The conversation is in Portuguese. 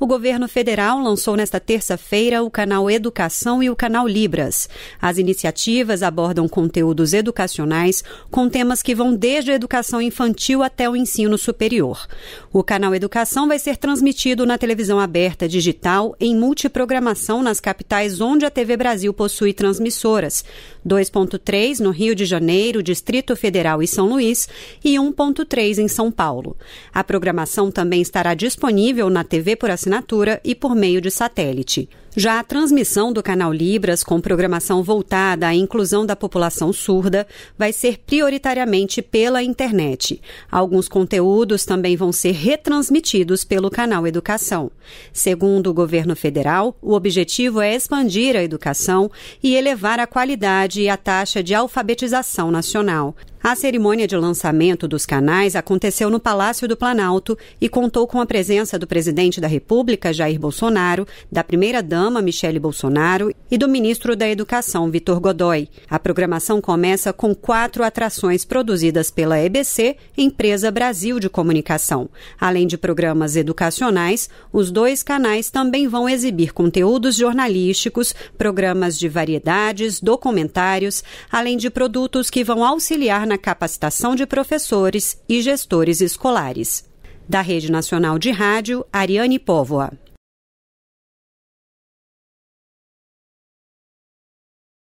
O governo federal lançou nesta terça-feira o canal Educação e o canal Libras. As iniciativas abordam conteúdos educacionais com temas que vão desde a educação infantil até o ensino superior. O canal Educação vai ser transmitido na televisão aberta digital em multiprogramação nas capitais onde a TV Brasil possui transmissoras: 2.3 no Rio de Janeiro, Distrito Federal e São Luís e 1.3 em São Paulo. A programação também estará disponível na TV por assinatura assinatura e por meio de satélite. Já a transmissão do canal Libras, com programação voltada à inclusão da população surda, vai ser prioritariamente pela internet. Alguns conteúdos também vão ser retransmitidos pelo canal Educação. Segundo o governo federal, o objetivo é expandir a educação e elevar a qualidade e a taxa de alfabetização nacional. A cerimônia de lançamento dos canais aconteceu no Palácio do Planalto e contou com a presença do presidente da República, Jair Bolsonaro, da primeira-dama, Michele Bolsonaro, e do ministro da Educação, Vitor Godoy. A programação começa com quatro atrações produzidas pela EBC, Empresa Brasil de Comunicação. Além de programas educacionais, os dois canais também vão exibir conteúdos jornalísticos, programas de variedades, documentários, além de produtos que vão auxiliar na capacitação de professores e gestores escolares. Da Rede Nacional de Rádio, Ariane Póvoa.